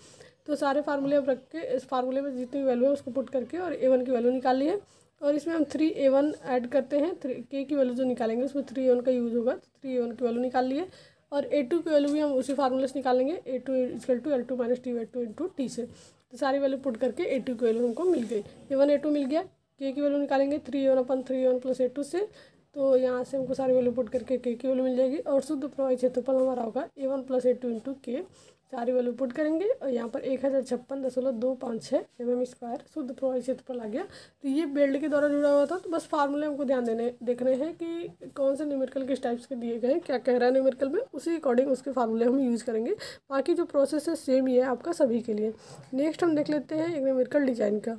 तो सारे फार्मूले अब रख के इस फार्मूले में जितनी वैल्यू है उसको पुट करके और ए वन की वैल्यू निकाली है और इसमें हम थ्री ए वन ऐड करते हैं थ्री के की वैल्यू जो निकालेंगे उसमें थ्री ए वन का यूज़ होगा तो थ्री ए वन की वैल्यू निकाल लिए और ए टू की वैल्यू भी हम उसी फार्मूले से निकालेंगे A two equal to L two minus T by two into T से तो सारी वैल्यू पुट करके ए टू की वैल्यू हमको मिल गई ए वन ए टू मिल गया के की वैल्यू निकालेंगे three one upon three one plus A two से तो यहाँ से हमको सारी वैल्यू पुट करके के की वैल्यू मिल जाएगी और शुद्ध प्रवाही क्षेत्रफल हमारा होगा A one plus A two into K चार वैल्यू पुट करेंगे और यहाँ पर एक हज़ार छप्पन दशमलव दो पाँच छः एम एम स्क्वायर शुद्ध प्रभावी क्षेत्रफल आ गया तो ये बेल्ट के द्वारा जुड़ा हुआ था तो बस फार्मूले हमको ध्यान देने देखने हैं कि कौन से न्यूमेरिकल किस टाइप्स के दिए गए हैं क्या कह रहा है न्यूमेरिकल में उसी अकॉर्डिंग उसके फार्मूले हम यूज़ करेंगे बाकी जो प्रोसेस है सेम ही है आपका सभी के लिए नेक्स्ट हम देख लेते हैं एक न्यूमेरिकल डिजाइन का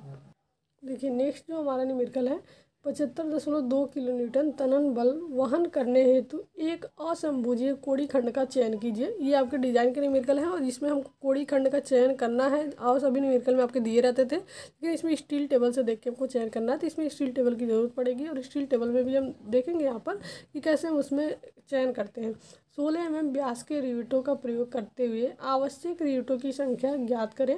देखिए नेक्स्ट जो हमारा न्यूमेरिकल है पचहत्तर दशमलव दो किलो न्यूटन तनन बल वहन करने हेतु एक असंभुजीय कोड़ी खंड का चयन कीजिए ये आपके डिजाइन के निमिरकल है और इसमें हमको कोड़ी खंड का चयन करना है और सभी निमिरकल में आपके दिए रहते थे लेकिन इसमें स्टील टेबल से देख के हमको चयन करना है तो इसमें स्टील टेबल की ज़रूरत पड़ेगी और स्टील टेबल में भी हम देखेंगे यहाँ पर कि कैसे हम उसमें चयन करते हैं सोलह एम व्यास के रिविटों का प्रयोग करते हुए आवश्यक रिविटों की संख्या ज्ञात करें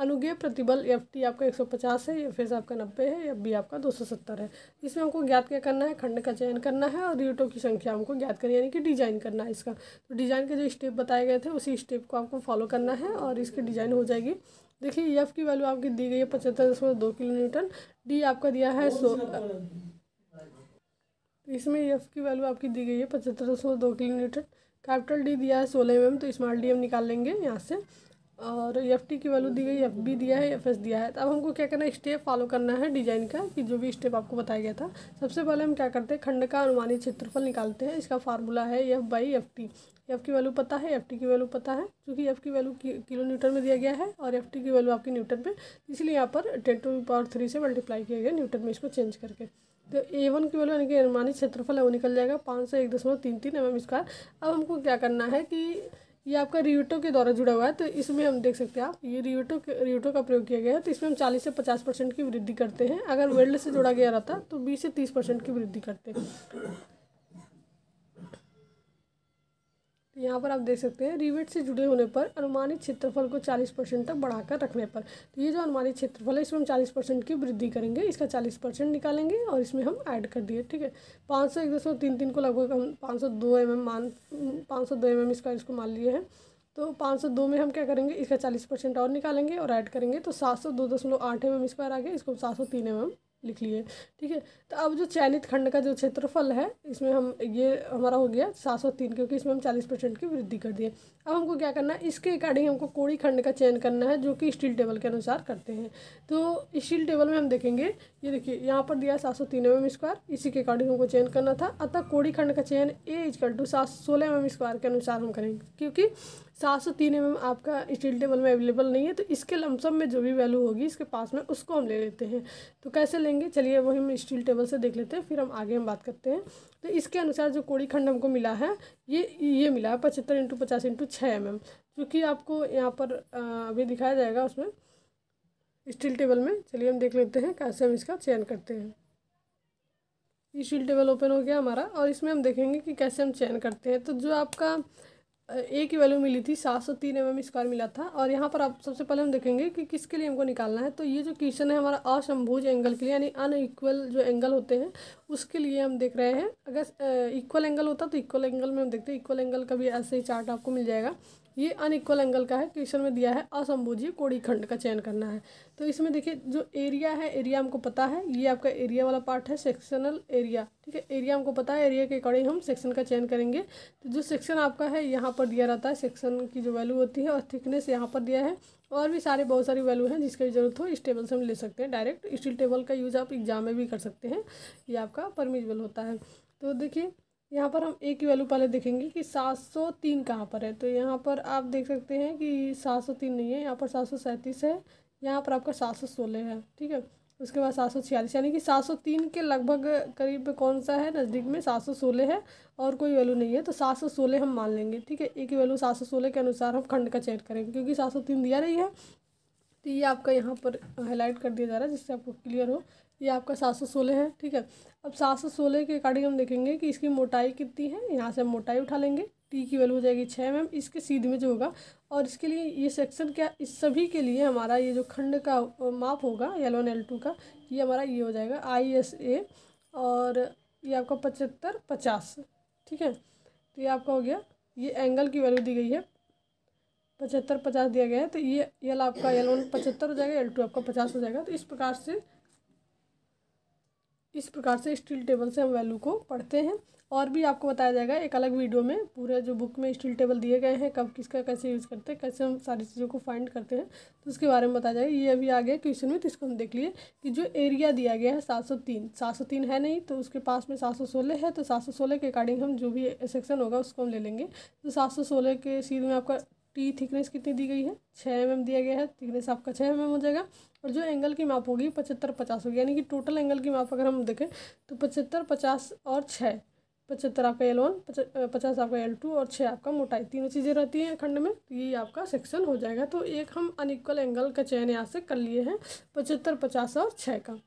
अनुज्ञेय प्रतिबल एफ टी आपका एक सौ पचास है एफ एस आपका नब्बे है एफ बी आपका दो सौ सत्तर है इसमें हमको ज्ञात क्या करना है खंड का चयन करना है और यूटो की संख्या हमको ज्ञात करनी यानी कि डिजाइन करना है इसका तो डिजाइन के जो स्टेप बताए गए थे उसी स्टेप को आपको फॉलो करना है और इसकी डिजाइन हो जाएगी देखिए एफ की वैल्यू आपकी दी गई है पचहत्तर दशमलव दो किलो न्यूटन डी आपका दिया है सो इसमें एफ की वैल्यू आपकी दी गई है पचहत्तर दशमलव दो किलो न्यूटन कैपिटल डी दिया है सोलह एम तो स्मॉल डी हम निकाल लेंगे यहाँ से और एफ टी की वैल्यू दी गई एफ बी दिया है एफ एस दिया है तो अब हमको क्या करना है स्टेप फॉलो करना है डिजाइन का कि जो भी स्टेप आपको बताया गया था सबसे पहले हम क्या करते हैं खंड का अनुमानित क्षेत्रफल निकालते हैं इसका फार्मूला है F by F T F की वैल्यू पता है एफ टी की वैल्यू पता है क्योंकि एफ की वैल्यू किलो न्यूटन में दिया गया है और एफ टी की वैल्यू आपकी न्यूटन में इसलिए यहाँ पर टेन टू पावर थ्री से मल्टीप्लाई किया गया न्यूटन में इसको चेंज करके तो ए वन की वैल्यू यानी कि अनुमानित क्षेत्रफल है वो निकल जाएगा पाँच सौ एक दशमलव तीन तीन एम एम स्क्वायर अब हमको क्या करना है कि ये आपका रियोटो के द्वारा जुड़ा हुआ है तो इसमें हम देख सकते हैं आप ये रियोटो रियोटो का प्रयोग किया गया है तो इसमें हम 40 से 50 परसेंट की वृद्धि करते हैं अगर वेल्ड से जोड़ा गया रहता तो 20 से 30 परसेंट की वृद्धि करते हैं तो यहाँ पर आप देख सकते हैं रिवेट से जुड़े होने पर अनुमानित क्षेत्रफल को 40 परसेंट तक बढ़ाकर रखने पर तो ये जो अनुमानित क्षेत्रफल है इसमें हम 40 परसेंट की वृद्धि करेंगे इसका 40 परसेंट निकालेंगे और इसमें हम ऐड कर दिए ठीक है पाँच सौ एक दो तीन तीन को लगभग हम पाँच सौ दो एम एम मान पाँच सौ दो एम एम स्क्वायर इसको मान लिए हैं तो पाँच सौ दो में हम क्या करेंगे इसका चालीस परसेंट और निकालेंगे और ऐड करेंगे तो सात सौ दो दशमलव आठ एम एम स्क्वायर आ गया इसको सात सौ तीन एम एम लिख लिए ठीक है तो अब जो चयनित खंड का जो क्षेत्रफल है इसमें हम ये हमारा हो गया सात सौ तीन क्योंकि इसमें हम चालीस परसेंट की वृद्धि कर दिए अब हमको क्या करना है इसके अकॉर्डिंग हमको कोड़ी खंड का चयन करना है जो कि स्टील टेबल के अनुसार करते हैं तो स्टील टेबल में हम देखेंगे ये देखिए यहाँ पर दिया सात सौ तीन एम एम स्क्वायर इसी के अकॉर्डिंग हमको चयन करना था अतः कोड़ी खंड का चयन ए इजकल टू सात सोलह एम एम स्क्वायर के अनुसार हम करेंगे क्योंकि सात सौ तीन एम आपका स्टील टेबल में अवेलेबल नहीं है तो इसके लमसम में जो भी वैल्यू होगी इसके पास में उसको हम ले लेते हैं तो कैसे लेंगे चलिए वही हम स्टील टेबल से देख लेते हैं फिर हम आगे हम बात करते हैं तो इसके अनुसार जो कोड़ी खंड हमको मिला है ये ये मिला है पचहत्तर इंटू पचास इंटू छः एम एम चूँकि आपको यहाँ पर अभी दिखाया जाएगा उसमें स्टील टेबल में चलिए हम देख लेते हैं कैसे हम इसका चयन करते हैं स्टील टेबल ओपन हो गया हमारा और इसमें हम देखेंगे कि कैसे हम चयन करते हैं तो जो आपका ए की वैल्यू मिली थी सात सौ तीन एम एम स्क्वायर मिला था और यहाँ पर आप सबसे पहले हम देखेंगे कि किसके लिए हमको निकालना है तो ये जो क्वेश्चन है हमारा असंभुज एंगल के लिए यानी अनइक्वल जो एंगल होते हैं उसके लिए हम देख रहे हैं अगर इक्वल एंगल होता तो इक्वल एंगल में हम देखते हैं इक्वल एंगल का भी ऐसे ही चार्ट आपको मिल जाएगा ये अनइक्वल एंगल का है क्वेश्चन में दिया है असंभुजीय कोड़ी खंड का चयन करना है तो इसमें देखिए जो एरिया है एरिया हमको पता है ये आपका एरिया वाला पार्ट है सेक्शनल एरिया ठीक है एरिया हमको पता है एरिया के अकॉर्डिंग हम सेक्शन का चयन करेंगे तो जो सेक्शन आपका है यहाँ पर दिया रहता है सेक्शन की जो वैल्यू होती है और थिकनेस यहाँ पर दिया है और भी सारे बहुत सारी वैल्यू हैं जिसकी ज़रूरत हो इस टेबल से हम ले सकते हैं डायरेक्ट स्टील टेबल का यूज़ आप एग्जाम में भी कर सकते हैं ये आपका परमिजबल होता है तो देखिए यहाँ पर हम ए की वैल्यू पहले देखेंगे कि सात सौ तीन कहाँ पर है तो यहाँ पर आप देख सकते हैं कि सात सौ तीन नहीं है यहाँ पर सात सौ सैंतीस है यहाँ पर आपका सात सौ सोलह है ठीक है उसके बाद सात सौ छियालीस यानी कि सात सौ तीन के लगभग करीब कौन सा है नज़दीक में सात सौ सोलह है और कोई वैल्यू नहीं है तो सात सौ सोलह हम मान लेंगे ठीक है ए की वैल्यू सात सौ सोलह के अनुसार हम खंड का चेक करेंगे क्योंकि सात सौ तीन दिया नहीं है तो ये आपका यहाँ पर हाईलाइट कर दिया जा रहा है जिससे आपको क्लियर हो ये आपका सात सौ सोलह है ठीक है अब सात सौ सोलह के अकॉर्डिंग हम देखेंगे कि इसकी मोटाई कितनी है यहाँ से हम मोटाई उठा लेंगे टी की वैल्यू हो जाएगी छः एम इसके सीध में जो होगा और इसके लिए ये सेक्शन क्या इस सभी के लिए हमारा ये जो खंड का माप होगा एल वन एल टू का ये हमारा ये हो जाएगा आई एस ए और ये आपका पचहत्तर पचास ठीक है तो ये आपका हो गया ये एंगल की वैल्यू दी गई है पचहत्तर पचास दिया गया है तो ये एल आपका एल वन पचहत्तर हो जाएगा एल टू आपका पचास हो जाएगा तो इस प्रकार से इस प्रकार से स्टील टेबल से हम वैल्यू को पढ़ते हैं और भी आपको बताया जाएगा एक अलग वीडियो में पूरे जो बुक में स्टील टेबल दिए गए हैं कब किसका कैसे यूज़ करते हैं कैसे हम सारी चीज़ों को फाइंड करते हैं तो उसके बारे में बताया जाएगा ये अभी आ गया क्वेश्चन में तो इसको हम देख लिए कि जो एरिया दिया गया है सात सौ तीन सात सौ तीन है नहीं तो उसके पास में सात सौ सोलह है तो सात सौ सोलह के अकॉर्डिंग हम जो भी सेक्शन होगा उसको हम ले लेंगे तो सात सौ सोलह के सीध में आपका टी थिकनेस कितनी दी गई है छः एम एम दिया गया है थिकनेस आपका छः एम एम हो जाएगा और जो एंगल की माप होगी पचहत्तर पचास होगी यानी कि टोटल एंगल की माप अगर हम देखें तो पचहत्तर पचास और छः पचहत्तर आपका एल वन पचास आपका एल टू और छः आपका मोटाई तीनों चीज़ें रहती हैं खंड में तो ये आपका सेक्शन हो जाएगा तो एक हम अनिक्वल एंगल का चयन यहाँ से कर लिए हैं पचहत्तर पचास और छः का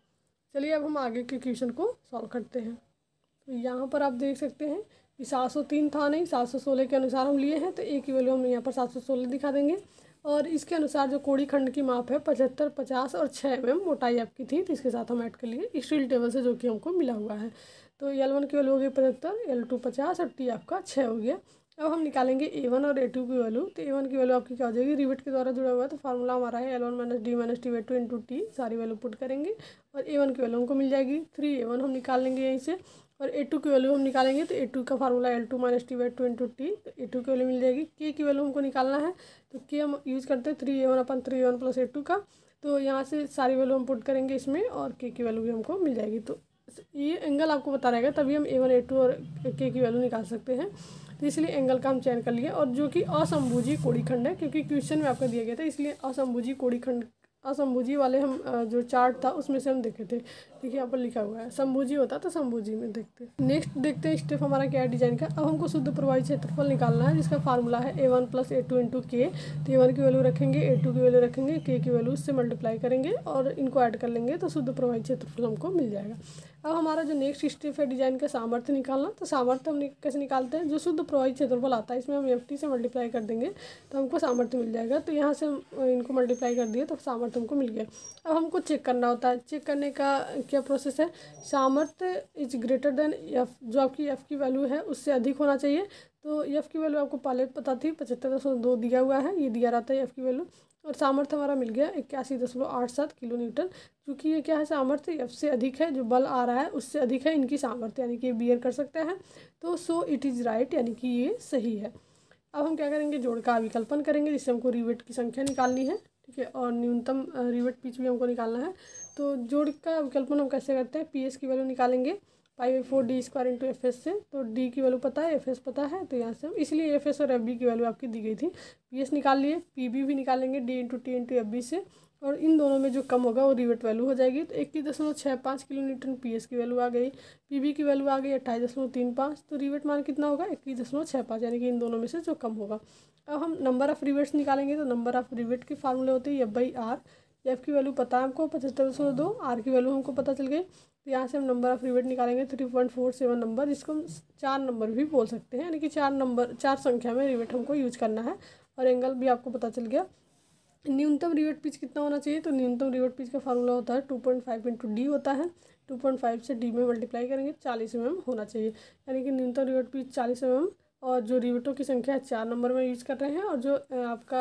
चलिए अब हम आगे के क्वेश्चन को सॉल्व करते हैं तो यहाँ पर आप देख सकते हैं सात सौ तीन था नहीं सात सौ सोलह के अनुसार हम लिए हैं तो ए की वैल्यू हम यहाँ पर सात सौ सोलह दिखा देंगे और इसके अनुसार जो कोड़ी खंड की माप है पचहत्तर पचास और छः एम मोटाई आपकी थी तो इसके साथ हम ऐड कर लिए स्टील टेबल से जो कि हमको मिला हुआ है तो एल वन की वैल्यू हो गई पचहत्तर एल टू पचास और टी आपका छः हो गया अब हम निकालेंगे ए वन और ए टू की वैल्यू तो ए वन की वैल्यू आपकी क्या हो जाएगी रिवेट के द्वारा जुड़ा हुआ है तो फार्मूला हमारा है L one minus D minus T by two into T सारी वैल्यू पुट करेंगे और ए वन की वैल्यू हमको मिल जाएगी थ्री ए वन हम निकाल लेंगे यहीं से और ए टू की वैल्यू हम निकालेंगे तो ए टू का formula L two minus T by two into T तो ए टू की वैल्यू मिल जाएगी के की वैल्यू हमको निकालना है तो के हम यूज़ करते हैं three A one upon three A one plus A two का तो यहाँ से सारी वैल्यू हम पुट करेंगे इसमें और के की वैल्यू भी हमको मिल जाएगी तो ये एंगल आपको बता रहेगा तभी हम ए वन ए टू और के की वैल्यू निकाल सकते हैं तो इसलिए एंगल का हम चयन कर लिए और जो कि असम्भुजी कोड़ीखंड है क्योंकि क्वेश्चन में आपका दिया गया था इसलिए असम्भुजी कोड़ीखंड असंभुजी वाले हम जो चार्ट था उसमें से हम देखे थे देखिए यहाँ पर लिखा हुआ है शंभुजी होता तो शंभुजी में देखते नेक्स्ट देखते हैं स्टेप हमारा क्या है डिजाइन का अब हमको शुद्ध प्रभावी क्षेत्रफल निकालना है जिसका फार्मूला है A one plus A two into के तो ए वन की वैल्यू रखेंगे ए टू की वैल्यू रखेंगे के की वैल्यू उससे मल्टीप्लाई करेंगे और इनको ऐड कर लेंगे तो शुद्ध प्रभावी क्षेत्रफल हमको मिल जाएगा अब हमारा जो नेक्स्ट स्टेप है डिजाइन का सामर्थ्य निकालना तो सामर्थ्य हम कैसे निकालते हैं जो शुद्ध प्रभावी क्षेत्रफल आता है इसमें हम एफ से मल्टीप्लाई कर देंगे तो हमको सामर्थ्य मिल जाएगा तो यहाँ से इनको मल्टीप्लाई कर दिए तो सामर्थ्य हमको मिल गया अब हमको चेक करना होता है चेक करने का क्या प्रोसेस है सामर्थ्य इज ग्रेटर देन एफ जो आपकी एफ़ की वैल्यू है उससे अधिक होना चाहिए तो एफ़ की वैल्यू आपको पहले पता थी पचहत्तर दशमलव दो दिया हुआ है ये दिया रहता है एफ़ की वैल्यू और सामर्थ्य हमारा मिल गया इक्यासी दशमलव आठ सात किलो न्यूटन क्योंकि ये क्या है सामर्थ्य एफ से अधिक है जो बल आ रहा है उससे अधिक है इनकी सामर्थ्य यानी कि ये बियर कर सकते हैं तो सो इट इज़ राइट यानी कि ये सही है अब हम क्या करेंगे जोड़ का अविकल्पन करेंगे जिससे हमको रिवेट की संख्या निकालनी है ठीक है और न्यूनतम रिवेट पिच भी हमको निकालना है तो जोड़ का विकल्पन हम कैसे करते हैं पी एस की वैल्यू निकालेंगे pi by four D square into F S से तो डी की वैल्यू पता है एफ एस पता है तो यहाँ से हम इसलिए एफ एस और एफ बी की वैल्यू आपकी दी गई थी पी एस निकाल लिए पी बी भी निकालेंगे D into T into F B से और इन दोनों में जो कम होगा वो रिवेट वैल्यू हो जाएगी तो इक्कीस दशमलव छः पाँच किलो न्यूटन पी एस की वैल्यू आ गई पी बी की वैल्यू आ गई अट्ठाईस दशमलव तीन पाँच तो रिवेट मान कितना होगा इक्कीस दशमलव छः पाँच यानी कि इन दोनों में से जो कम होगा अब हम नंबर ऑफ़ रिवेट्स निकालेंगे तो नंबर ऑफ़ रिवेट के फार्मूले होते हैं एफ बाई आर एफ की वैल्यू पता है हमको पचहत्तर सौ दो आर की वैल्यू हमको पता चल गई तो यहाँ से हम नंबर ऑफ रिवेट निकालेंगे three point four seven number इसको हम चार नंबर भी बोल सकते हैं यानी कि चार नंबर चार संख्या में रिवेट हमको यूज करना है और एंगल भी आपको पता चल गया न्यूनतम रिवेट पिच कितना होना चाहिए तो न्यूनतम रिवेट पिच का फार्मूला होता है two point five into D होता है टू पॉइंट फाइव से डी में मल्टीप्लाई करेंगे चालीस एम mm होना चाहिए यानी कि न्यूनतम रिवेट पिच चालीस एम mm और जो रिवटों की संख्या चार नंबर में यूज कर रहे हैं और जो आपका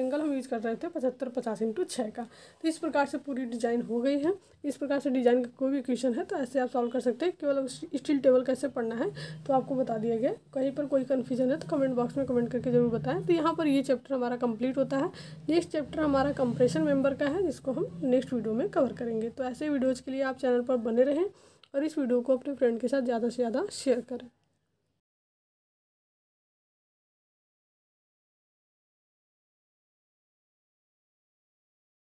एंगल हम यूज कर रहे थे पचहत्तर पचास इंटू छः का तो इस प्रकार से पूरी डिजाइन हो गई है इस प्रकार से डिजाइन का कोई भी क्वेश्चन है तो ऐसे आप सॉल्व कर सकते हैं केवल स्टील टेबल कैसे पढ़ना है तो आपको बता दिया गया कहीं पर कोई कन्फ्यूजन है तो कमेंट बॉक्स में कमेंट करके जरूर बताएं तो यहाँ पर ये चैप्टर हमारा कंप्लीट होता है नेक्स्ट चैप्टर हमारा कंप्रेशन मेंबर का है जिसको हम नेक्स्ट वीडियो में कवर करेंगे तो ऐसे वीडियोज़ के लिए आप चैनल पर बने रहें और इस वीडियो को अपने फ्रेंड के साथ ज़्यादा से ज़्यादा शेयर करें